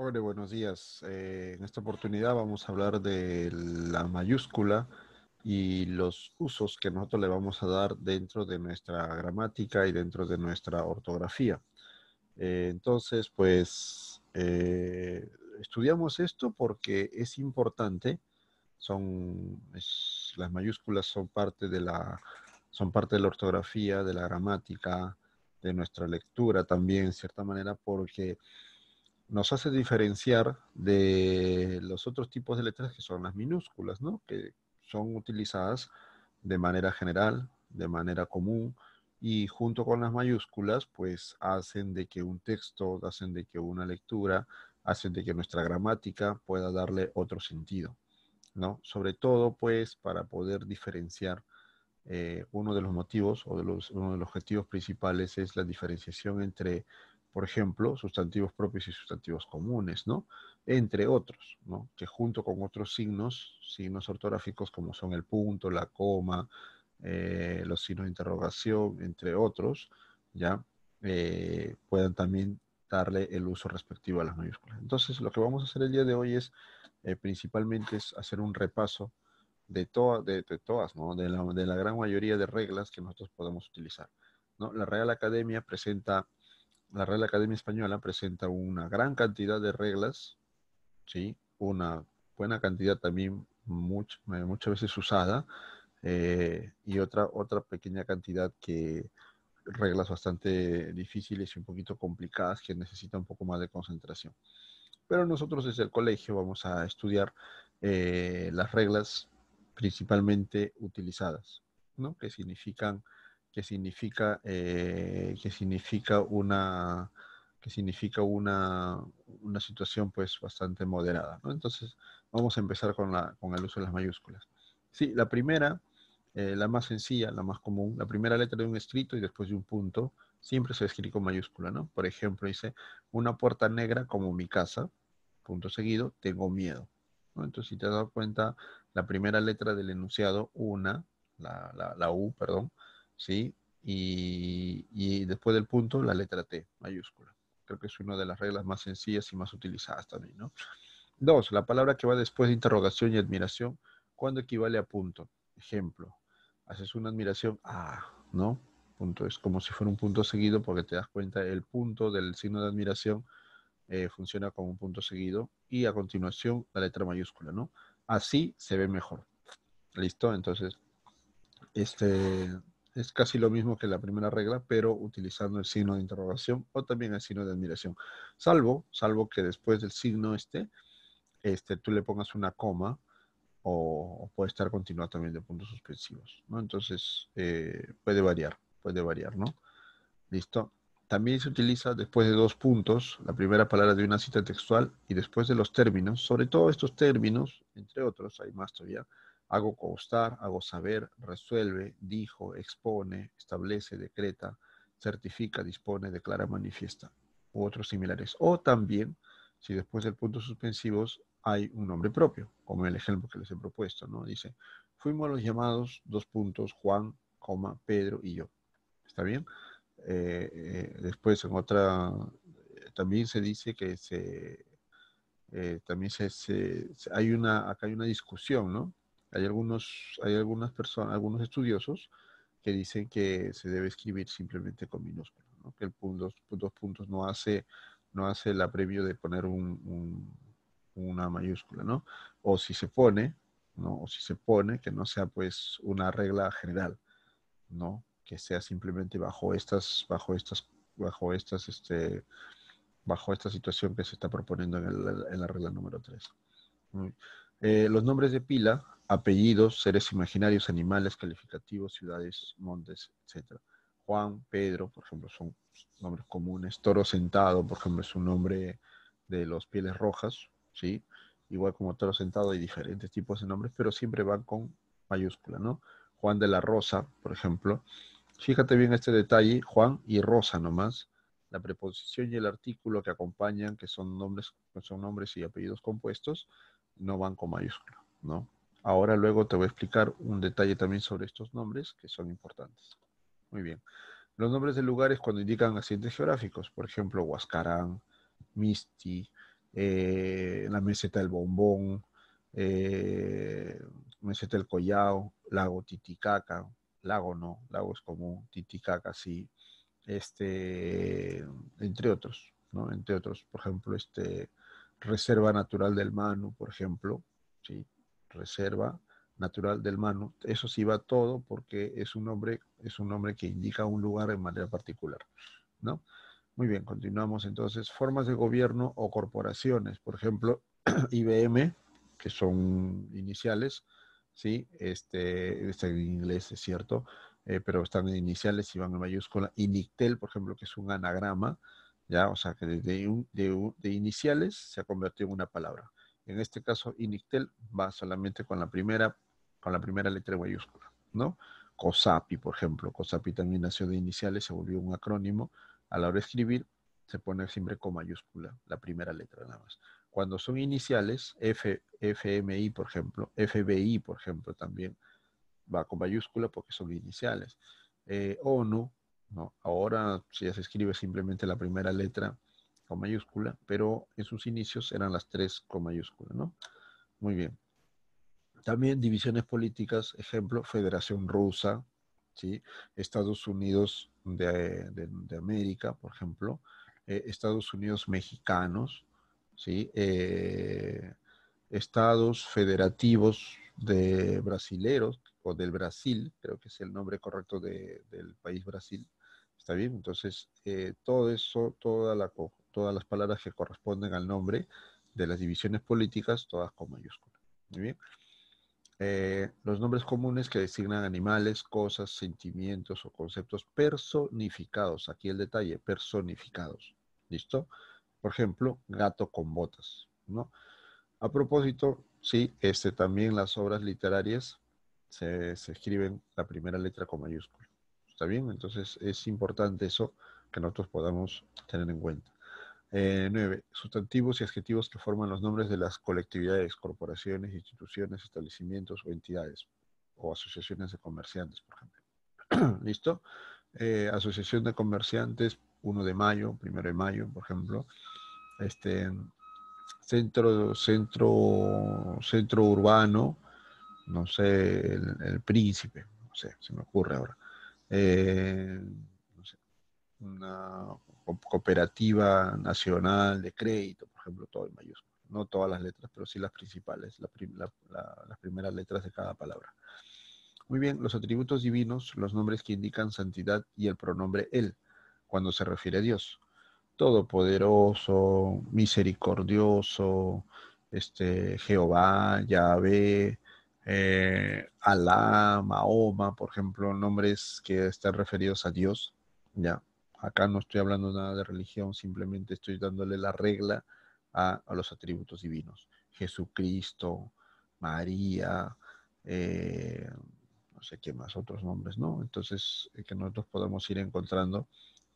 Jorge, buenos días. Eh, en esta oportunidad vamos a hablar de la mayúscula y los usos que nosotros le vamos a dar dentro de nuestra gramática y dentro de nuestra ortografía. Eh, entonces, pues, eh, estudiamos esto porque es importante. Son, las mayúsculas son parte, de la, son parte de la ortografía, de la gramática, de nuestra lectura también, en cierta manera, porque nos hace diferenciar de los otros tipos de letras que son las minúsculas, ¿no? Que son utilizadas de manera general, de manera común, y junto con las mayúsculas, pues hacen de que un texto, hacen de que una lectura, hacen de que nuestra gramática pueda darle otro sentido, ¿no? Sobre todo, pues, para poder diferenciar eh, uno de los motivos o de los, uno de los objetivos principales es la diferenciación entre por ejemplo, sustantivos propios y sustantivos comunes, ¿no? Entre otros, ¿no? Que junto con otros signos, signos ortográficos como son el punto, la coma, eh, los signos de interrogación, entre otros, ¿ya? Eh, puedan también darle el uso respectivo a las mayúsculas. Entonces, lo que vamos a hacer el día de hoy es, eh, principalmente, es hacer un repaso de, de, todas, ¿no? de, la, de la, gran mayoría de reglas que nosotros podemos utilizar. ¿no? La Real Academia presenta la Real Academia Española presenta una gran cantidad de reglas, ¿sí? una buena cantidad también eh, muchas veces usada eh, y otra, otra pequeña cantidad que reglas bastante difíciles y un poquito complicadas que necesita un poco más de concentración. Pero nosotros desde el colegio vamos a estudiar eh, las reglas principalmente utilizadas, ¿no? que significan que significa, eh, que significa una que significa una, situación pues bastante moderada. Entonces, vamos a empezar con, el uso de las mayúsculas. Sí, la primera, eh, la más sencilla, la más común, la primera letra de un escrito y después de un punto, siempre se escribe con mayúscula, ¿no? Por ejemplo, dice, una puerta negra como mi casa, punto seguido, tengo miedo. Entonces, si te has dado cuenta, la primera letra del enunciado, una, la U, perdón, ¿sí? Y, después del punto, la letra T mayúscula. Creo que es una de las reglas más sencillas y más utilizadas también, ¿no? Dos, la palabra que va después de interrogación y admiración, ¿cuándo equivale a punto? Ejemplo, haces una admiración, ah, ¿no? Punto, es como si fuera un punto seguido porque te das cuenta el punto del signo de admiración eh, funciona como un punto seguido y a continuación la letra mayúscula, ¿no? Así se ve mejor. ¿Listo? Entonces, este, es casi lo mismo que la primera regla, pero utilizando el signo de interrogación o también el signo de admiración. Salvo, salvo que después del signo este, este tú le pongas una coma o, puede estar continuado también de puntos suspensivos, ¿no? Entonces, eh, puede variar, puede variar, ¿no? ¿Listo? También se utiliza después de dos puntos, la primera palabra de una cita textual y después de los términos, sobre todo estos términos, entre otros, hay más todavía, Hago constar, hago saber, resuelve, dijo, expone, establece, decreta, certifica, dispone, declara, manifiesta u otros similares. O también, si después del punto suspensivos hay un nombre propio, como el ejemplo que les he propuesto, ¿no? Dice, fuimos los llamados, dos puntos, Juan, coma, Pedro y yo. ¿Está bien? Eh, eh, después en otra, eh, también se dice que se, también se, hay una, acá hay una discusión, ¿no? Hay algunos, hay algunas personas, algunos estudiosos que dicen que se debe escribir simplemente con minúsculas, ¿no? que el punto, dos puntos no hace, no hace el apremio de poner una mayúscula, ¿no? O si se pone, ¿no? O si se pone, que no sea pues una regla general, ¿no? Que sea simplemente bajo estas, bajo estas, bajo estas, este, bajo esta situación que se está proponiendo en, la regla número 3. Eh, los nombres de pila apellidos, seres imaginarios, animales, calificativos, ciudades, montes, etc. Juan, Pedro, por ejemplo, son nombres comunes. Toro sentado, por ejemplo, es un nombre de los pieles rojas, ¿sí? Igual como toro sentado hay diferentes tipos de nombres, pero siempre van con mayúscula, ¿no? Juan de la Rosa, por ejemplo. Fíjate bien este detalle, Juan y Rosa nomás. La preposición y el artículo que acompañan, que son nombres, son nombres y apellidos compuestos, no van con mayúscula, ¿no? Ahora luego te voy a explicar un detalle también sobre estos nombres que son importantes. Muy bien. Los nombres de lugares cuando indican accidentes geográficos, por ejemplo, Huascarán, Misti, eh, la meseta del Bombón, eh, meseta del Collao, lago Titicaca, lago no, lago es común, Titicaca sí, este, entre otros, ¿no? Entre otros, por ejemplo, este, Reserva Natural del Manu, por ejemplo, ¿sí? Reserva Natural del mano. Eso sí va todo porque es un nombre, es un nombre que indica un lugar en manera particular, ¿no? Muy bien, continuamos entonces. Formas de gobierno o corporaciones, por ejemplo, IBM, que son iniciales, ¿sí? Este, está en inglés, es cierto, eh, pero están en iniciales y van en mayúscula. Y Nictel, por ejemplo, que es un anagrama, ¿ya? O sea, que desde de iniciales se ha convertido en una palabra. En este caso, Inictel va solamente con la primera, con la primera letra mayúscula, ¿no? COSAPI, por ejemplo. COSAPI también nació de iniciales, se volvió un acrónimo. A la hora de escribir, se pone siempre con mayúscula, la primera letra nada más. Cuando son iniciales, FMI, por ejemplo, FBI, por ejemplo, también va con mayúscula porque son iniciales. Eh, ONU, ¿no? ahora si ya se escribe simplemente la primera letra con mayúscula, pero en sus inicios eran las tres con mayúscula, ¿no? Muy bien. También divisiones políticas, ejemplo, Federación Rusa, ¿sí? Estados Unidos de, América, por ejemplo, eh, Estados Unidos mexicanos, ¿sí? Eh, estados federativos de brasileros, o del Brasil, creo que es el nombre correcto del país Brasil, ¿está bien? Entonces, eh, todo eso, toda la todas las palabras que corresponden al nombre de las divisiones políticas, todas con mayúscula. Muy bien. Eh, los nombres comunes que designan animales, cosas, sentimientos o conceptos personificados. Aquí el detalle, personificados. ¿Listo? Por ejemplo, gato con botas. ¿no? A propósito, sí, este, también las obras literarias se, se escriben la primera letra con mayúscula. ¿Está bien? Entonces es importante eso que nosotros podamos tener en cuenta. 9. Eh, nueve, sustantivos y adjetivos que forman los nombres de las colectividades, corporaciones, instituciones, establecimientos o entidades o asociaciones de comerciantes, por ejemplo. ¿Listo? Eh, asociación de comerciantes, 1 de mayo, 1 de mayo, por ejemplo. Este, centro, centro, centro urbano, no sé, el, príncipe, no sé, se me ocurre ahora. Eh, no sé, una Cooperativa Nacional de Crédito, por ejemplo, todo en mayúsculas. No todas las letras, pero sí las principales, las primeras letras de cada palabra. Muy bien, los atributos divinos, los nombres que indican santidad y el pronombre Él, cuando se refiere a Dios. Todopoderoso, misericordioso, este, Jehová, Yahvé, eh, Alá, Mahoma, por ejemplo, nombres que están referidos a Dios, ¿ya? Acá no estoy hablando nada de religión, simplemente estoy dándole la regla a, los atributos divinos. Jesucristo, María, eh, no sé qué más, otros nombres, ¿no? Entonces, eh, que nosotros podamos ir encontrando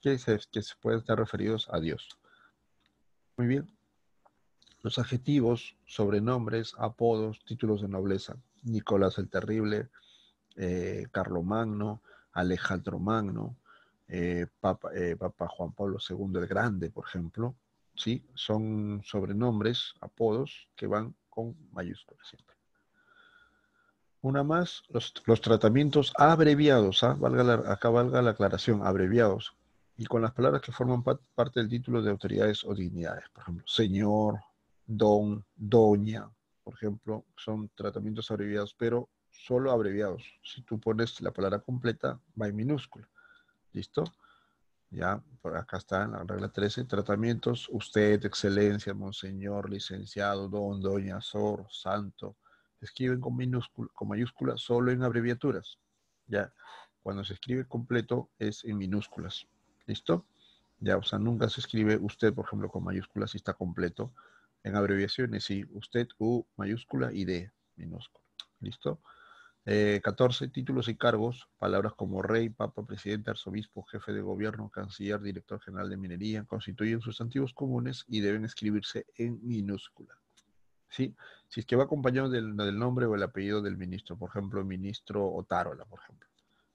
que se, que se pueden estar referidos a Dios. Muy bien. Los adjetivos, sobrenombres, apodos, títulos de nobleza. Nicolás el Terrible, eh, Carlomagno, Alejandro Magno, eh, eh, Papa, Juan Pablo II el Grande, por ejemplo, ¿sí? son sobrenombres, apodos que van con mayúsculas siempre. Una más, los, tratamientos abreviados, ¿ah? acá valga la aclaración, abreviados, y con las palabras que forman parte del título de autoridades o dignidades, por ejemplo, señor, don, doña, por ejemplo, son tratamientos abreviados, pero solo abreviados. Si tú pones la palabra completa, va en minúscula. ¿Listo? Ya, por acá está la regla 13, tratamientos, usted, excelencia, monseñor, licenciado, don, doña, sor, santo, escriben con, minúscula, con mayúsculas solo en abreviaturas, ya, cuando se escribe completo es en minúsculas, ¿listo? Ya, o sea, nunca se escribe usted, por ejemplo, con mayúsculas si está completo, en abreviaciones sí, usted, U mayúscula y D minúscula, ¿listo? 14 eh, títulos y cargos, palabras como rey, papa, presidente, arzobispo, jefe de gobierno, canciller, director general de minería, constituyen sustantivos comunes y deben escribirse en minúscula. ¿Sí? Si es que va acompañado del, nombre o el apellido del ministro, por ejemplo, ministro Otárola, por ejemplo.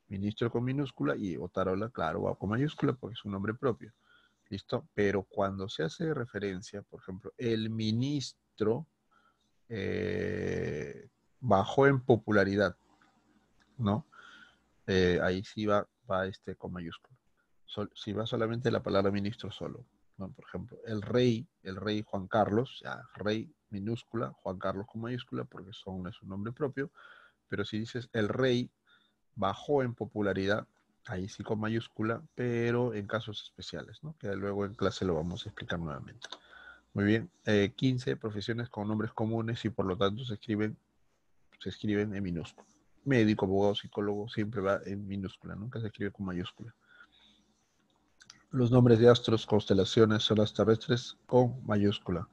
Ministro con minúscula y Otárola, claro, va con mayúscula porque es un nombre propio. ¿Listo? Pero cuando se hace referencia, por ejemplo, el ministro, eh, bajó en popularidad, ¿no? Eh, ahí sí va, va este con mayúscula. si va solamente la palabra ministro solo, ¿no? Por ejemplo, el rey, el rey Juan Carlos, ya, rey minúscula, Juan Carlos con mayúscula, porque son, es un nombre propio, pero si dices el rey bajó en popularidad, ahí sí con mayúscula, pero en casos especiales, ¿no? Que luego en clase lo vamos a explicar nuevamente. Muy bien, 15 eh, profesiones con nombres comunes y por lo tanto se escriben se escriben en minúscula. Médico, abogado, psicólogo, siempre va en minúscula, nunca se escribe con mayúscula. Los nombres de astros, constelaciones, zonas terrestres con mayúscula.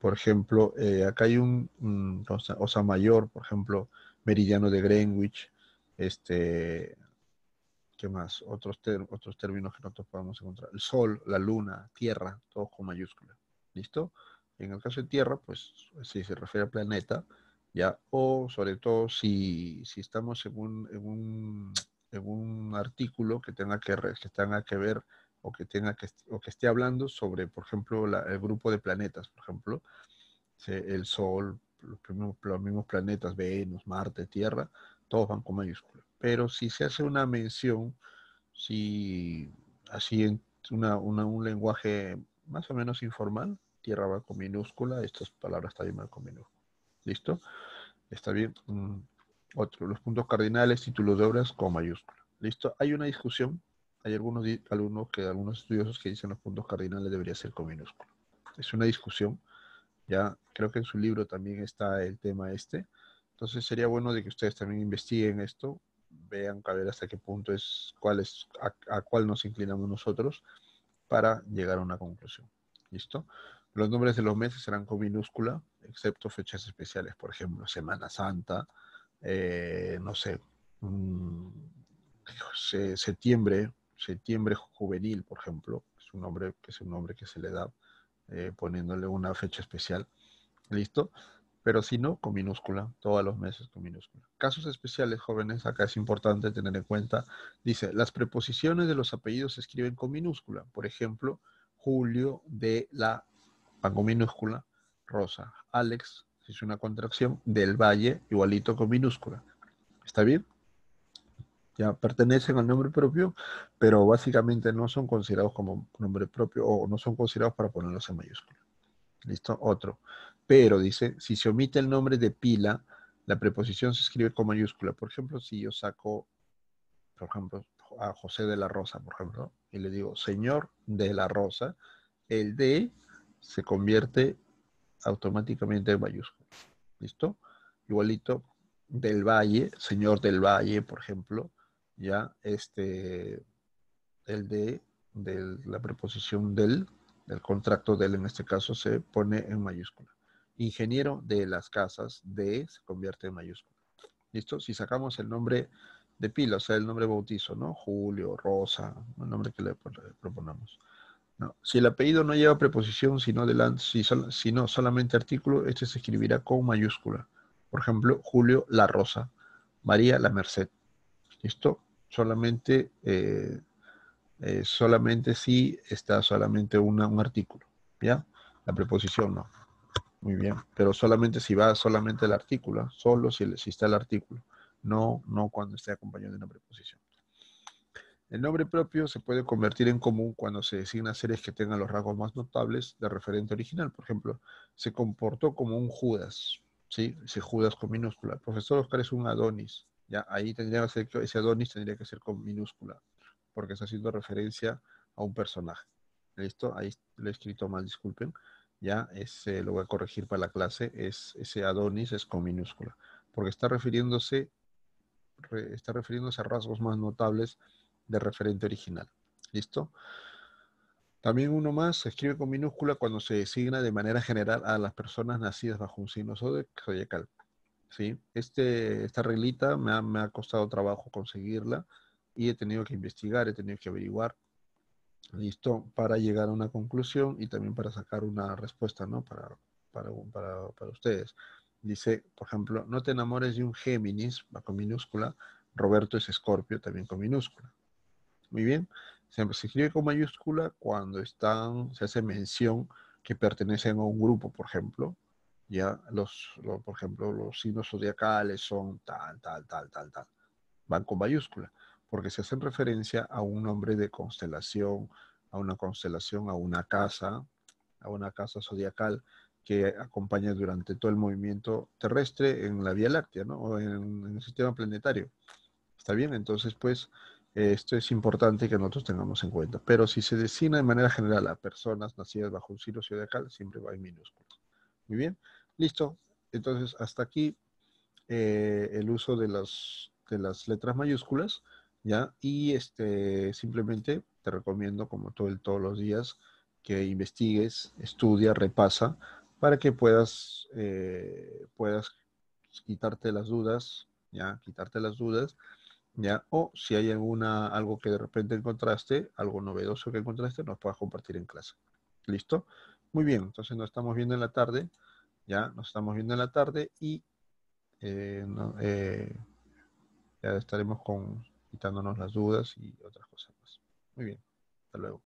Por ejemplo, eh, acá hay un, osa, mayor, por ejemplo, meridiano de Greenwich, este, ¿qué más? Otros, otros términos que nosotros podemos encontrar. El sol, la luna, tierra, todos con mayúscula. ¿Listo? En el caso de tierra, pues si se refiere a planeta, o sobre todo si, estamos en un, en, un, artículo que tenga que, que tenga que ver o que, tenga que, que esté hablando sobre, por ejemplo, el grupo de planetas, por ejemplo, el Sol, los, mismos planetas, Venus, Marte, Tierra, todos van con mayúsculas. Pero si se hace una mención, si así en un lenguaje más o menos informal, Tierra va con minúscula, estas palabras también van con minúscula. ¿Listo? Está bien. Mm, otro, los puntos cardinales, títulos de obras con mayúscula. ¿Listo? Hay una discusión, hay algunos, alumnos, que, algunos estudiosos que dicen los puntos cardinales debería ser con minúscula. Es una discusión, ya creo que en su libro también está el tema este. Entonces sería bueno de que ustedes también investiguen esto, vean a hasta qué punto es, cuál es a cuál nos inclinamos nosotros para llegar a una conclusión. ¿Listo? Los nombres de los meses serán con minúscula, excepto fechas especiales, por ejemplo, Semana Santa, eh, no sé, mm, septiembre, septiembre juvenil, por ejemplo, es un nombre que es un nombre que se le da eh, poniéndole una fecha especial, listo. Pero si no, con minúscula, todos los meses con minúscula. Casos especiales, jóvenes, acá es importante tener en cuenta, dice, las preposiciones de los apellidos se escriben con minúscula, por ejemplo, Julio de la Pan con minúscula, Rosa. Alex es una contracción del Valle, igualito con minúscula. ¿Está bien? Ya pertenecen al nombre propio, pero básicamente no son considerados como nombre propio o no son considerados para ponerlos en mayúscula. ¿Listo? Otro. Pero dice, si se omite el nombre de pila, la preposición se escribe con mayúscula. Por ejemplo, si yo saco, por ejemplo, a José de la Rosa, por ejemplo, y le digo, señor de la Rosa, el de se convierte automáticamente en mayúscula. ¿Listo? Igualito, del Valle, señor del Valle, por ejemplo, ya este, el de, de la preposición del, del contrato del en este caso se pone en mayúscula. Ingeniero de las casas, de se convierte en mayúscula. ¿Listo? Si sacamos el nombre de pila, o sea, el nombre bautizo, ¿no? Julio, Rosa, el nombre que le proponamos. Si el apellido no lleva preposición, sino, si solamente artículo, este se escribirá con mayúscula. Por ejemplo, Julio La Rosa, María La Merced. ¿Listo? Solamente, eh, eh, solamente si está solamente un artículo. ¿Ya? La preposición no. Muy bien. Pero solamente si va solamente el artículo. ¿ah? Solo si, está el artículo. No, no cuando esté acompañado de una preposición. El nombre propio se puede convertir en común cuando se designa seres que tengan los rasgos más notables de referente original. Por ejemplo, se comportó como un Judas, ¿sí? Ese Judas con minúscula. profesor Oscar es un Adonis. Ya ahí tendría que ser, ese Adonis tendría que ser con minúscula, porque está haciendo referencia a un personaje. ¿Listo? Ahí lo he escrito mal, disculpen. Ya ese, lo voy a corregir para la clase. Es, ese Adonis es con minúscula, porque está refiriéndose, está refiriéndose a rasgos más notables de referente original. ¿Listo? También uno más se escribe con minúscula cuando se designa de manera general a las personas nacidas bajo un signo zodiacal. ¿Sí? Este, esta reglita me ha, costado trabajo conseguirla y he tenido que investigar, he tenido que averiguar listo para llegar a una conclusión y también para sacar una respuesta ¿no? para, para, para, para ustedes. Dice, por ejemplo, no te enamores de un Géminis, con minúscula, Roberto es Escorpio, también con minúscula. Muy bien. Se escribe con mayúscula cuando están, se hace mención que pertenecen a un grupo, por ejemplo. Ya los, por ejemplo, los signos zodiacales son tal, tal, tal, tal, tal. Van con mayúscula, porque se hacen referencia a un nombre de constelación, a una constelación, a una casa, a una casa zodiacal que acompaña durante todo el movimiento terrestre en la Vía Láctea, ¿no? O en el sistema planetario. ¿Está bien? Entonces, pues, eh, esto es importante que nosotros tengamos en cuenta. Pero si se designa de manera general a personas nacidas bajo un signo zodiacal, siempre va en minúsculas. Muy bien, listo. Entonces, hasta aquí eh, el uso de las, de las letras mayúsculas, ¿ya? Y este, simplemente te recomiendo, como todo el, todos los días, que investigues, estudia, repasa, para que puedas, eh, puedas quitarte las dudas, ¿ya? Quitarte las dudas o si hay alguna, algo que de repente encontraste, algo novedoso que encontraste, nos puedas compartir en clase. ¿Listo? Muy bien, entonces nos estamos viendo en la tarde, ya nos estamos viendo en la tarde y eh, eh, ya estaremos con, quitándonos las dudas y otras cosas más. Muy bien, hasta luego.